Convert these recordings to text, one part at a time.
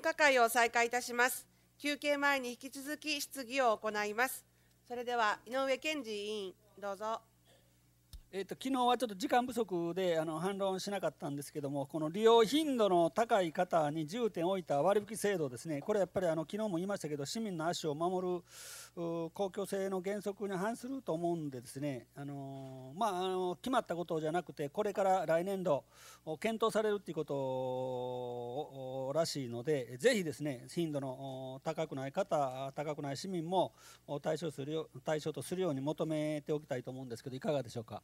分科会を再開いたします。休憩前に引き続き質疑を行います。それでは井上健二委員、どうぞ。えーと昨日はちょっと時間不足であの反論しなかったんですけども、この利用頻度の高い方に重点を置いた割引制度ですね、これやっぱりあの昨日も言いましたけど、市民の足を守る公共性の原則に反すると思うんでですね、あのまあ、あの決まったことじゃなくてこれから来年度検討されるということらしいのでぜひですね頻度の高くない方高くない市民も対象する対象とするように求めておきたいと思うんですけどいかがでしょうか。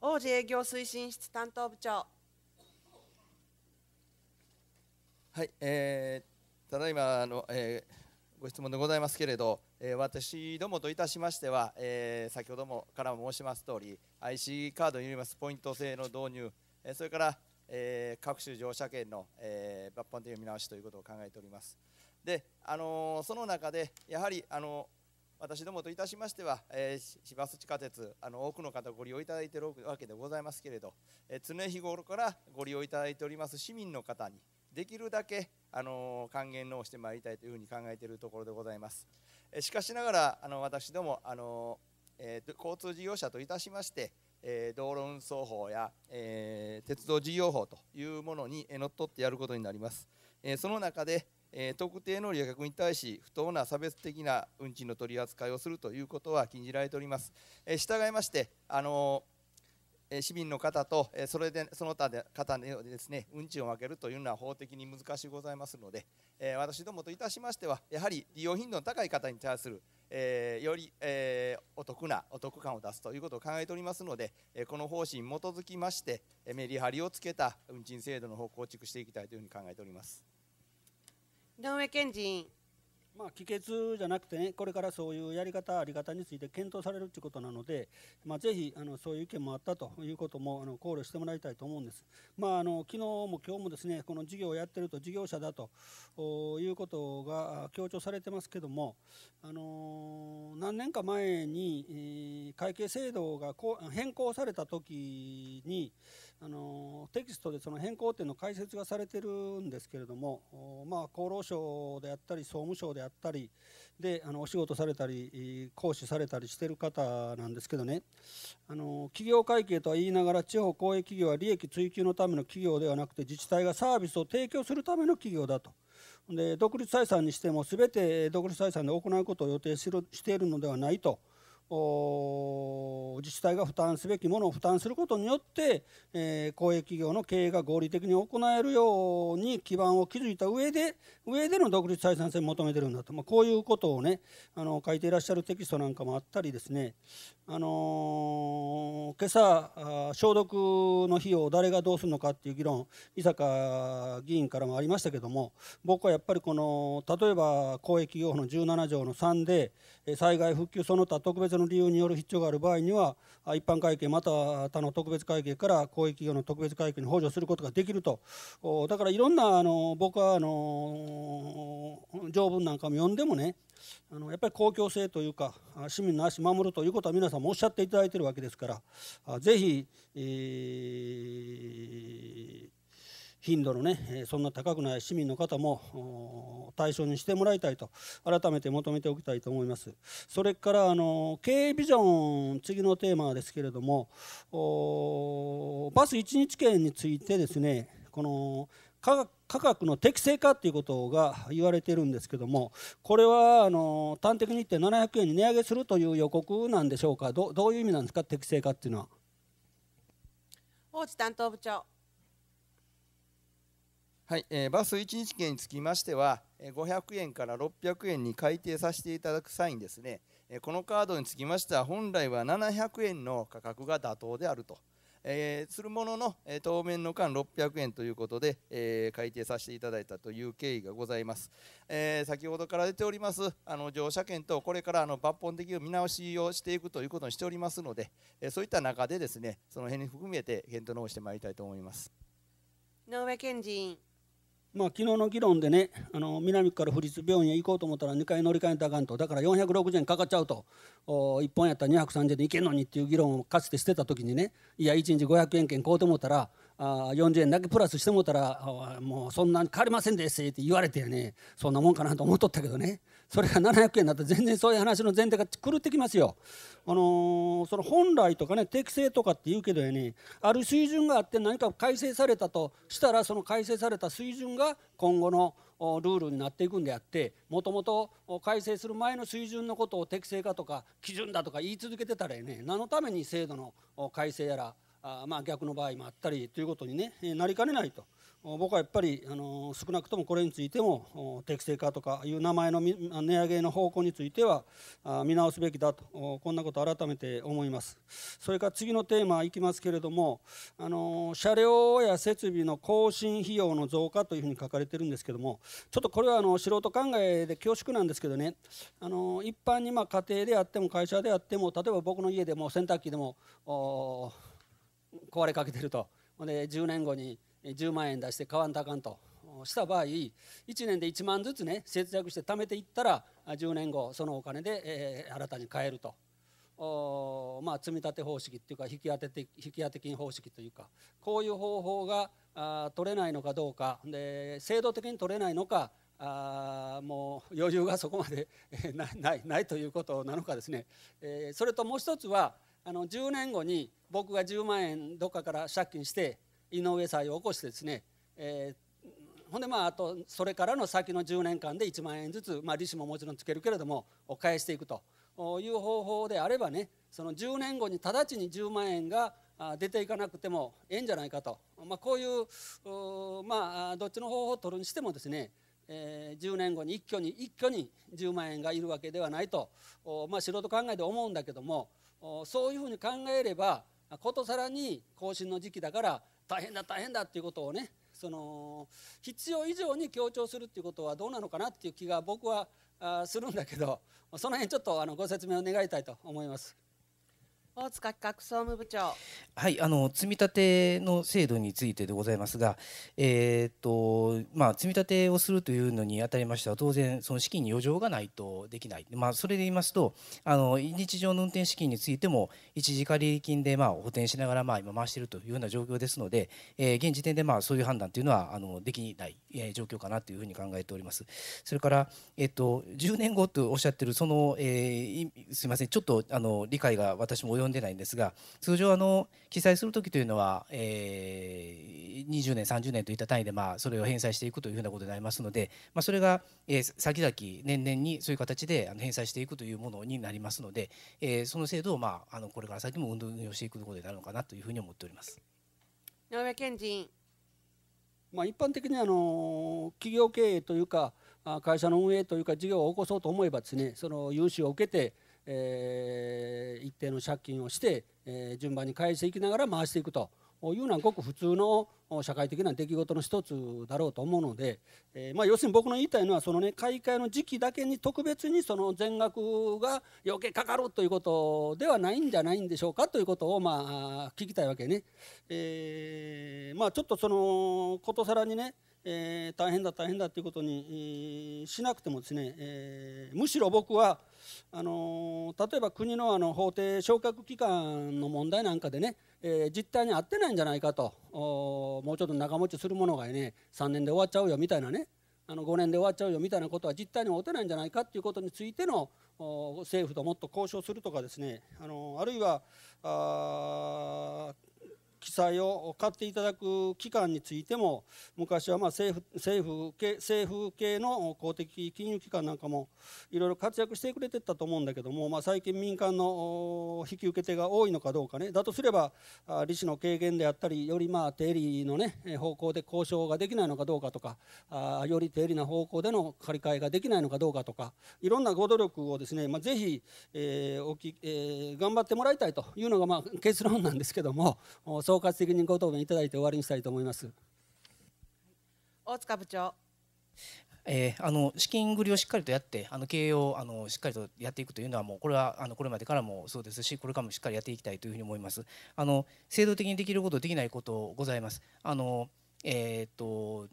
王子営業推進室担当部長はい、えー、ただいまあの、えーご質問でございますけれど、え私どもといたしましては、え先ほどもからも申しますとおり IC カードによりますポイント制の導入、えそれから、え各種乗車券の、え抜本的見直しということを考えておりますで、あのその中でやはり、あの私どもといたしましては、えー、市バス地下鉄あの多くの方ご利用いただいているわけでございますけれど、えー、常日頃からご利用いただいております市民の方にできるだけ、あの還元のをしてまいりたいというふうに考えているところでございます。しかしながらあの私どもあの、えー、交通事業者といたしまして、えー、道路運送法や、えー、鉄道事業法というものにのっとってやることになります。えその中で、え特定の利用客に対し不当な差別的な運賃の取り扱いをするということは禁じられております。え従いましてあの市民の方とそれでその他で方にですね運賃を分けるというのは法的に難しいございますので私どもといたしましてはやはり利用頻度の高い方に対するえより、えお得なお得感を出すということを考えておりますので、えこの方針に基づきまして、えメリハリをつけた運賃制度の方を構築していきたいというふうに考えております井上健人まあ、帰結じゃなくてね、これからそういうやり方、あり方について検討されるということなので、まあ、ぜひあのそういう意見もあったということもあの考慮してもらいたいと思うんです。まあ、あの昨日も今日もですね、この事業をやってると事業者だということが強調されてますけども、あの何年か前に、会計制度が変更された時に、あのテキストでその変更点の解説がされてるんですけれども、まあ、厚労省であったり総務省であったりであのお仕事されたり講師されたりしてる方なんですけどねあの企業会計とは言いながら地方公営企業は利益追求のための企業ではなくて自治体がサービスを提供するための企業だと。で独立採算にしても全て独立採算で行うことを予定しているのではないと自治体が負担すべきものを負担することによって、えー、公営企業の経営が合理的に行えるように基盤を築いた上で上での独立採算性を求めてるんだと、まあ、こういうことをねあの書いていらっしゃるテキストなんかもあったりですね、あのー、今朝消毒の費用を誰がどうするのかっていう議論伊坂議員からもありましたけども僕はやっぱりこの例えば公営企業法の17条の3で災害復旧その他特別のの理由による必要がある場合には一般会計また他の特別会計から公益企業の特別会計に補助することができるとだからいろんなあの僕はあの条文なんかも読んでもねあのやっぱり公共性というか市民の足守るということは皆さんもおっしゃっていただいているわけですから是非、えー頻度のねそんな高くない市民の方も対象にしてもらいたいと改めて求めておきたいと思いますそれからあの経営ビジョン次のテーマですけれどもバス1日券についてですねこの価格の適正化ということが言われてるんですけどもこれはあの端的に言って700円に値上げするという予告なんでしょうかどどういう意味なんですか適正化っていうのは。大地担当部長はい、えー、バス1日券につきましては、500円から600円に改定させていただく際にですね、このカードにつきましては、本来は700円の価格が妥当であると。えー、するものの、え当面の間600円ということで、えー、改定させていただいたという経緯がございます、えー、先ほどから出ておりますあの乗車券とこれからあの抜本的な見直しをしていくということにしておりますので、えそういった中でですねその辺に含めて検討の方してまいりたいと思います井上健人まあ昨日の議論でねあの南区から府立病院へ行こうと思ったら2回乗り換えたらあかんとだから460円かかっちゃうとお1本やったら230円で行けんのにっていう議論をかつてしてた時にねいや1日500円券買うと思ったらあ40円だけプラスしてもたら「もうそんなに変わりませんです」って言われてやねそんなもんかなと思っとったけどねそれが700円だったら全然そういう話の前提が狂ってきますよ。あのー、その本来とかね適正とかって言うけどやねある水準があって何か改正されたとしたらその改正された水準が今後のルールになっていくんであってもともと改正する前の水準のことを適正化とか基準だとか言い続けてたらね何のために制度の改正やらあまあ逆の場合もあったりということに、ね、なりかねないと僕はやっぱりあの少なくともこれについても適正化とかいう名前の値上げの方向については見直すべきだとこんなことを改めて思いますそれから次のテーマいきますけれどもあの車両や設備の更新費用の増加というふうに書かれてるんですけどもちょっとこれはあの素人考えで恐縮なんですけどねあの一般にま家庭であっても会社であっても例えば僕の家でも洗濯機でも壊れかけてるとで10年後に10万円出して買わんとあかんとした場合1年で1万ずつね節約して貯めていったら10年後そのお金で、えー、新たに買えると。おまあ、積み立て方式っていうか引き当てて引き当て金方式というかこういう方法があ取れないのかどうかで制度的に取れないのかあもう余裕がそこまでないないということなのかですね、えー、それともう一つは、あの10年後に僕が10万円どっかから借金して井上祭を起こしてですね、えー、ほんでまああとそれからの先の10年間で1万円ずつ、まあ、利子ももちろんつけるけれども返していくという方法であればねその10年後に直ちに10万円が出ていかなくてもええんじゃないかと、まあ、こういうまあ、どっちの方法を取るにしてもですねえー、10年後に一挙に一挙に10万円がいるわけではないと、まあ、素人考えで思うんだけどもそういうふうに考えればことさらに更新の時期だから大変だ大変だっていうことをねその必要以上に強調するっていうことはどうなのかなっていう気が僕はするんだけどその辺ちょっとあのご説明を願いたいと思います。大塚企画総務部長はいあの積み立ての制度についてでございますが、えーとまあ、積み立てをするというのにあたりましては当然その資金に余剰がないとできない、まあ、それで言いますとあの日常の運転資金についても一時借入金でまあ補填しながらまあ今回しているというような状況ですので、えー、現時点でまあそういう判断というのはあのできない状況かなというふうに考えておりますそれから、えーと、と10年後とおっしゃっているその、えー、すみませんちょっとあの理解が私も及及んでないんですが通常あの記載する時というのは、えー、20年30年といった単位で、まあ、それを返済していくというふうなことになりますので、まあ、それが、えー、先々年々にそういう形であの返済していくというものになりますので、えー、その制度を、まあ、あのこれから先も運用していくことになるのかなというふうに思っております。井上健人まあ、一般的にあの企業経営というか会社の運営というか事業を起こそうと思えばですねその融資を受けてえー、一定の借金をして、えー、順番に返していきながら回していくというのはごく普通の社会的な出来事の一つだろうと思うので、えー、まあ、要するに僕の言いたいのはその、ね、買い替えの時期だけに特別にその全額が余計かかるということではないんじゃないんでしょうかということを、まあ、聞きたいわけね。えまあ、ちょっとそのことさらにねえ大変だ大変だということに、しなくてもですね、えむしろ僕はあの例えば国のあの法定昇格期間の問題なんかでね、えー、実態に合ってないんじゃないかともうちょっと長持ちするものがね3年で終わっちゃうよみたいなねあの5年で終わっちゃうよみたいなことは実態に合てないんじゃないかということについての政府ともっと交渉するとかですねあのあるいは記載を買っていただく期間についても昔はま政府政府系政府系の公的金融機関なんかもいろいろ活躍してくれてたと思うんだけども、まあ、最近民間の引き受け手が多いのかどうかねだとすれば利子の軽減であったりよりまあ定理の、ね、方向で交渉ができないのかどうかとかあより定理な方向での借り換えができないのかどうかとかいろんなご努力をですね、まあ、ぜひ、えーおきえー、頑張ってもらいたいというのがまあ結論なんですけどもそ総括的にご答弁いただいて終わりにしたいと思います。大塚部長えー、あの資金繰りをしっかりとやってあの経営をあのしっかりとやっていくというのはもうこれはあのこれまでからもそうですしこれからもしっかりやっていきたいというふうに思いますあの制度的にできることできないことございますあのえー、っと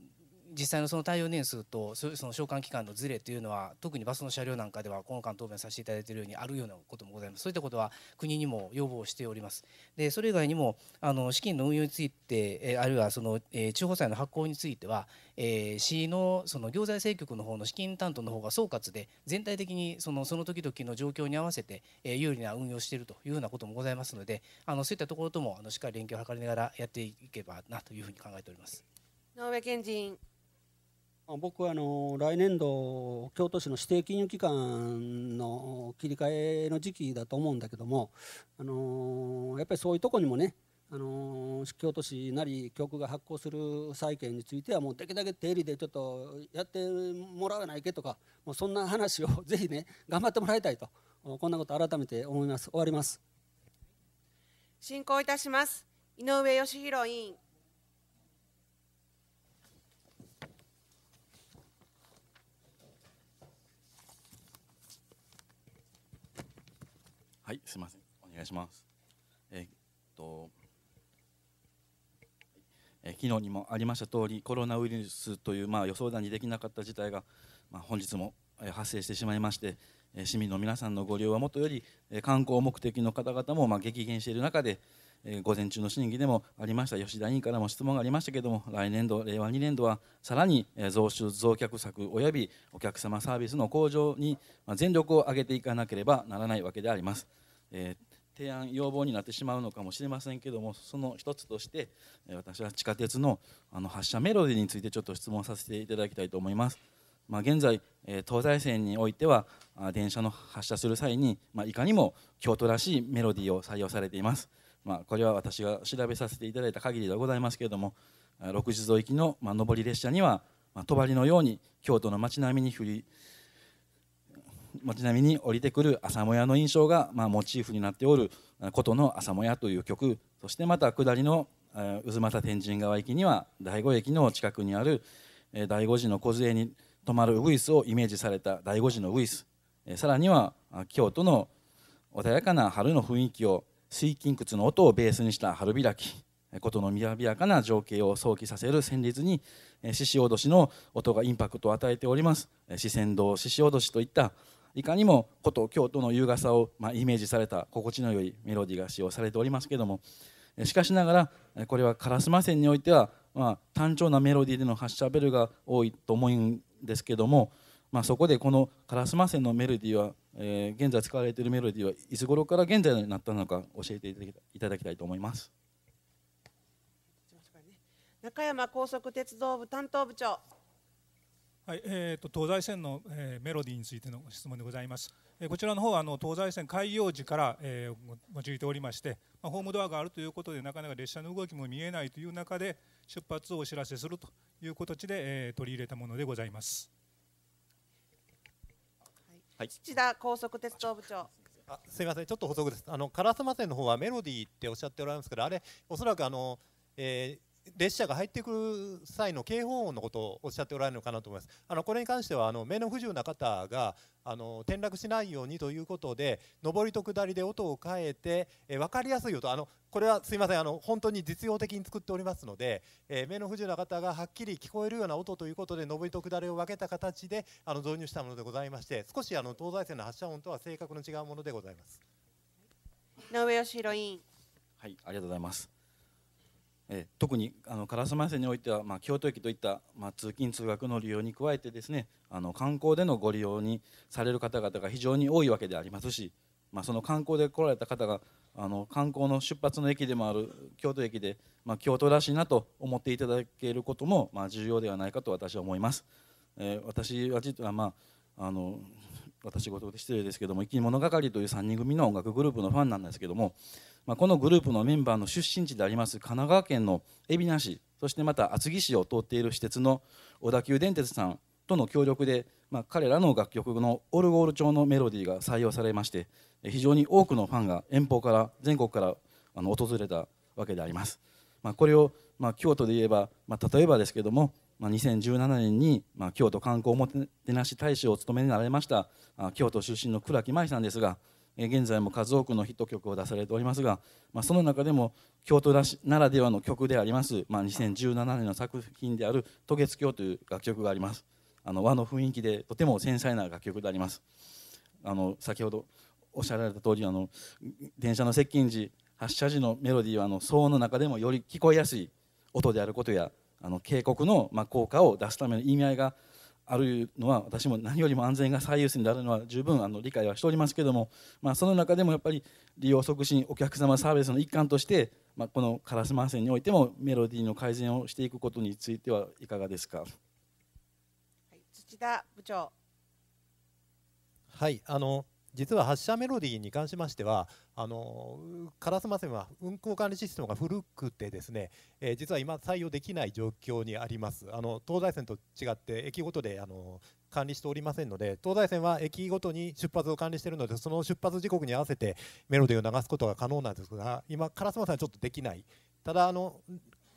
実際のその対応年数とその償還期間のずれというのは特にバスの車両なんかではこの間答弁させていただいているようにあるようなこともございますそういったことは国にも要望しておりますでそれ以外にもあの資金の運用についてあるいはその、え地方債の発行については、えー、市のその行財政局の方の資金担当の方が総括で全体的にそのその時々の状況に合わせて、え有利な運用しているというようなこともございますのであのそういったところともあのしっかり連携を図りながらやっていけばなというふうに考えております。直上賢人僕はあの来年度、京都市の指定金融機関の切り替えの時期だと思うんだけども、あのやっぱりそういうとこにもね、あの京都市なり局が発行する債券についてはもうできるだけ定理でちょっとやってもらわないけとかもうそんな話を ぜひね頑張ってもらいたいとこんなこと改めて思います終わります進行いたします井上義弘委員はい、すみません。お願いします。えっと、え昨日にもありました通り、コロナウイルスというまあ予想だにできなかった事態が、まあ、本日も発生してしまいまして、市民の皆さんのご利用はもとより観光目的の方々もまあ激減している中で、午前中の審議でもありました吉田委員からも質問がありましたけれども来年度令和2年度はさらに増収増客策およびお客様サービスの向上に全力を挙げていかなければならないわけであります。えー、提案要望になってしまうのかもしれませんけどもその一つとして私は地下鉄のあの発車メロディーについてちょっと質問させていただきたいと思います。まあ、現在、え東西線においては電車の発車する際に、まあ、いかにも京都らしいメロディーを採用されています、まあ、これは私が調べさせていただいた限りではございますけれども60蔵行きの、ま上り列車には、まあ、帳のように京都の街並みに降り街並みに降りてくる朝もやの印象が、まあ、モチーフになっておる「琴の朝もや」という曲そしてまた下りの渦俣天神川駅には醍醐駅の近くにある醍醐寺の梢に泊まるウグイスをイメージされた醍醐寺のウグイスさらには京都の穏やかな春の雰囲気を水金窟の音をベースにした春開き琴のみやびやかな情景を想起させる旋律に獅子おどしの音がインパクトを与えております四川堂獅子おどしといったいかにも古都京都の優雅さを、まあ、イメージされた心地の良いメロディーが使用されておりますけれどもしかしながらこれは烏丸線においては、まあ、単調なメロディーでの発車ベルが多いと思うんですけども、まあ、そこでこの烏丸線のメロディーは、えー、現在使われているメロディーはいつ頃から現在になったのか教えていただきたいと思います。中山高速鉄道部担当部長はい、えーと、東西線の、えー、メロディーについての質問でございます。えー、こちらの方はあの東西線開業時から、えー、用いておりまして、まあ、ホームドアがあるということでなかなか列車の動きも見えないという中で出発をお知らせするという形で、えー、取り入れたものでございます。はい、土田高速鉄道部長。あすみません、ちょっと補足です。あの烏丸線の方はメロディーっておっしゃっておられますけど、あれおそらくあの、えー、列車が入ってくる際の警報音のことをおっしゃっておられるのかなと思います。あのこれに関してはあの目の不自由な方があの転落しないようにということで上りと下りで音を変えて、え分かりやすい音あのこれはすいませんあの本当に実用的に作っておりますので、え目の不自由な方がはっきり聞こえるような音ということで上りと下りを分けた形であの導入したものでございまして少しあの東西線の発車音とは性格の違うものでございます。井上義弘委員はいありがとうございます。え特にあの烏丸線においては、まあ、京都駅といった、まあ、通勤通学の利用に加えてですねあの観光でのご利用にされる方々が非常に多いわけでありますし、まあ、その観光で来られた方があの観光の出発の駅でもある京都駅で、まあ、京都らしいなと思っていただけることも、まあ、重要ではないかと私は思います。えー、私は実は、まあ、あの私事で失礼ですけども生き物係という3人組の音楽グループのファンなんですけどもまあ、このグループのメンバーの出身地であります神奈川県の海老名市そしてまた厚木市を通っている私鉄の小田急電鉄さんとの協力で、まあ、彼らの楽曲のオルゴール調のメロディーが採用されまして非常に多くのファンが遠方から全国からあの訪れたわけであります、まあ、これを、まあ、京都で言えば、まあ、例えばですけども、まあ、2017年に、まあ、京都観光おもてなし大使を務められました京都出身の倉木舞さんですが現在も数多くのヒット曲を出されておりますが、まあ、その中でも京都ならではの曲であります、まあ、2017年の作品である「渡月橋」という楽曲がありますあの和の雰囲気でとても繊細な楽曲でありますあの先ほどおっしゃられた通りあの電車の接近時発車時のメロディーはあの騒音の中でもより聞こえやすい音であることやあの警告のまあ効果を出すための意味合いがあるのは私も何よりも安全が最優先であるのは十分あの理解はしておりますけれども、まあ、その中でもやっぱり利用促進お客様サービスの一環として、まあ、この烏丸線においてもメロディーの改善をしていくことについてはいかがですか、はい、土田部長はいあの実は発車メロディーに関しましてはあの烏丸線は運行管理システムが古くてですね、えー、実は今採用できない状況にありますあの東西線と違って駅ごとであの管理しておりませんので東西線は駅ごとに出発を管理しているのでその出発時刻に合わせてメロディーを流すことが可能なんですが今烏丸線はちょっとできないただあの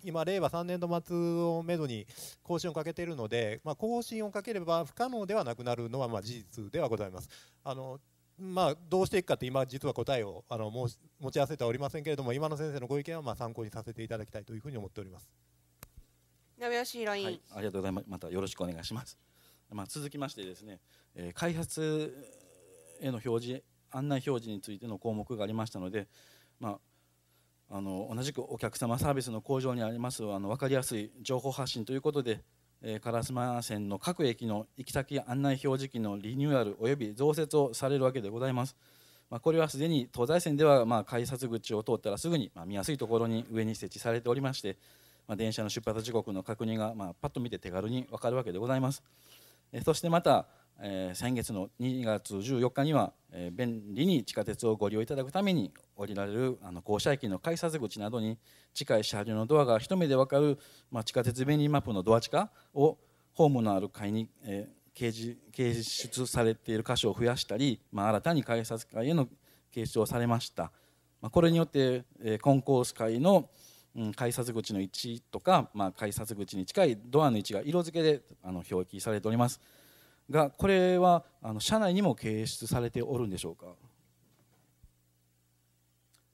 今、令和3年度末をめどに更新をかけているので、まあ、更新をかければ不可能ではなくなるのはま事実ではございます。あのまあ、どうしていくかって今、実は答えをあの持ち合わせてはおりませんけれども今の先生のご意見はまあ参考にさせていただきたいというふうに思っております。鍋吉ライはい、ありがとうございます。またよろしくお願いします。まあ、続きましてですね、えー、開発への表示案内表示についての項目がありましたので、まあ、あの同じくお客様サービスの向上にありますあの分かりやすい情報発信ということで烏丸線の各駅の行き先案内表示器のリニューアル及び増設をされるわけでございます。まあ、これはすでに東西線ではまあ改札口を通ったらすぐにま見やすいところに上に設置されておりまして、まあ、電車の出発時刻の確認がまパッと見て手軽に分かるわけでございます。えそしてまたえ先月の2月14日には、え便利に地下鉄をご利用いただくために降りられるあの校舎駅の改札口などに近い車両のドアが一目で分かる、ま地下鉄便利マップのドア地下をホームのある階に、え掲示掲出されている箇所を増やしたり、ま新たに改札会への掲出をされました、まこれによって、えコンコース階の改札口の位置とか、ま改札口に近いドアの位置が色付けであの表記されております。がこれはあの社内にも掲出されておるんでしょうか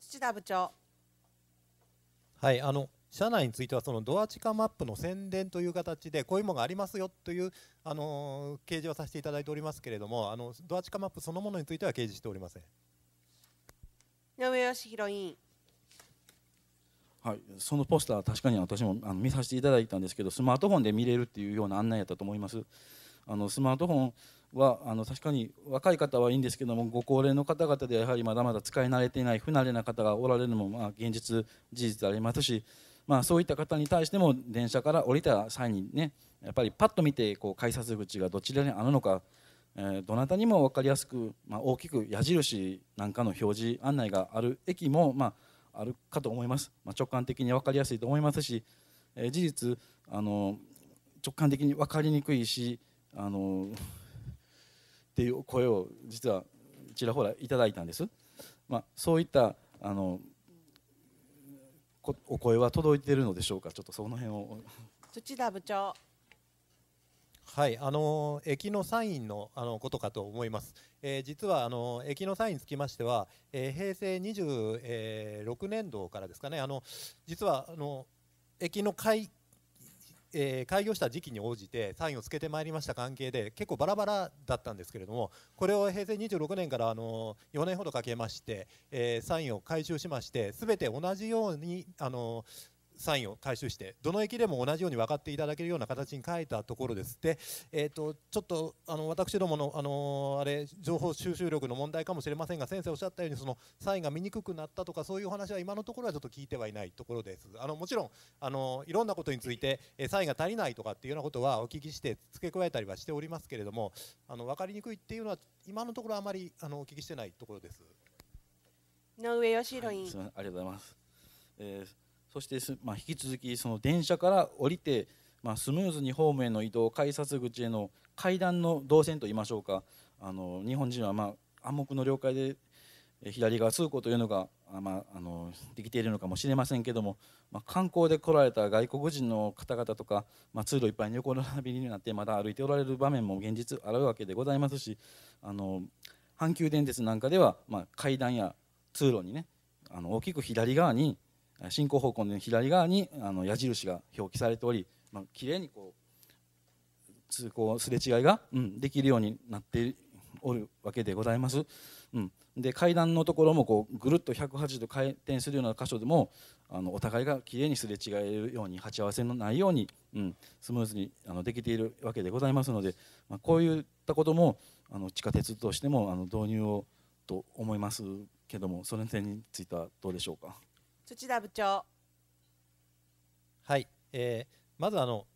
土田部長はいあの社内についてはそのドア地下マップの宣伝という形でこういうものがありますよというあの掲示をさせていただいておりますけれどもあのドア地下マップそのものについては掲示しておりません井上義弘委員はい、そのポスター確かに私もあの見させていただいたんですけどスマートフォンで見れるっていうような案内やったと思います。あのスマートフォンはあの確かに若い方はいいんですけどもご高齢の方々ではやはりまだまだ使い慣れていない不慣れな方がおられるのもまあ現実事実でありますし、まあ、そういった方に対しても電車から降りた際にねやっぱりパッと見てこう改札口がどちらにあるのか、えー、どなたにも分かりやすく、まあ、大きく矢印なんかの表示案内がある駅も、まあ、あるかと思います、まあ、直感的に分かりやすいと思いますし、えー、事実あの直感的に分かりにくいしあのっていう声を実はちらほらいただいたんです、まあ、そういったあのお声は届いているのでしょうかちょっとその辺を土田部長はいあの駅のサインのあのことかと思います、えー、実はあの駅のサインにつきましては、えー、平成26年度からですかねあの実はあの駅の会えー、開業した時期に応じてサインをつけてまいりました関係で結構バラバラだったんですけれどもこれを平成26年からあの4年ほどかけまして、えー、サインを回収しまして全て同じようにあのサインを回収してどの駅でも同じように分かっていただけるような形に書いたところですで、えーと、ちょっとあの私どもの、あのあれ情報収集力の問題かもしれませんが先生おっしゃったようにそのサインが見にくくなったとかそういう話は今のところはちょっと聞いてはいないところですあのもちろん、あのいろんなことについて、えー、サインが足りないとかっていうようなことはお聞きして付け加えたりはしておりますけれどもあの分かりにくいっていうのは今のところあまりあのお聞きしてないところです。井上義弘委員、はい、ありがとうございます、えーそして、まあ、引き続きその電車から降りて、まあ、スムーズにホームへの移動改札口への階段の動線といいましょうかあの日本人は、まあ、暗黙の了解で左側通行というのが、まあ、あのできているのかもしれませんけども、まあ、観光で来られた外国人の方々とか、まあ、通路いっぱいに横並びになってまだ歩いておられる場面も現実あるわけでございますしあの阪急電鉄なんかでは、まあ、階段や通路にねあの大きく左側に進行方向の左側にあの矢印が表記されており、まあ、きれいにこう通行すれ違いが、うん、できるようになっておるわけでございます。うん、で階段のところもこうぐるっと180度回転するような箇所でもあのお互いがきれいにすれ違えるように鉢合わせのないように、うん、スムーズにあのできているわけでございますので、まあ、こういったこともあの地下鉄としてもあの導入をと思いますけどもその点についてはどうでしょうか。土田部長はい、えー、まずあの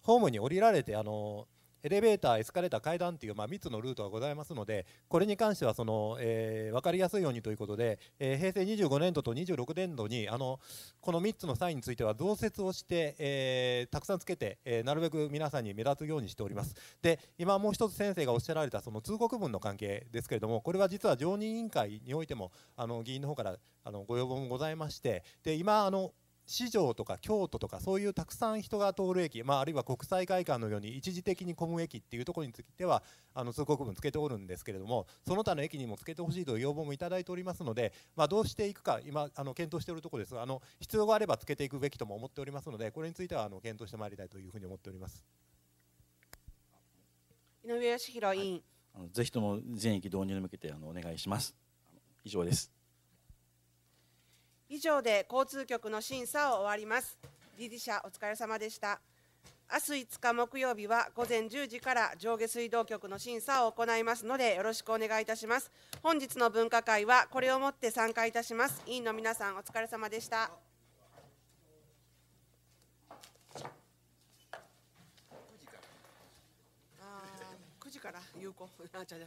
ホームに降りられてあのエレベーター、エスカレーター、階段という、まあ、3つのルートがございますので、これに関してはその、えー、分かりやすいようにということで、えー、平成25年度と26年度にあのこの3つのサインについては増設をして、えー、たくさんつけて、えなるべく皆さんに目立つようにしております。で今もう一つ先生がおっしゃられたその通告文の関係ですけれども、これは実は常任委員会においてもあの議員の方からあのご要望もございまして、で今あの市場とか京都とかそういうたくさん人が通る駅、まあ、あるいは国際会館のように一時的に混む駅っていうところについてはあの通告文つけておるんですけれどもその他の駅にもつけてほしいという要望もいただいておりますので、まあ、どうしていくか今あの検討しているところですがあの必要があればつけていくべきとも思っておりますのでこれについてはあの検討してまいりたいというふうに思っております。井上義弘委員、はい、あのぜひとも全域導入に向けてあのお願いします。以上です。以上で交通局の審査を終わります理事者お疲れ様でした明日5日木曜日は午前10時から上下水道局の審査を行いますのでよろしくお願いいたします本日の分科会はこれをもって参加いたします委員の皆さんお疲れ様でした9時から有効あじゃじゃ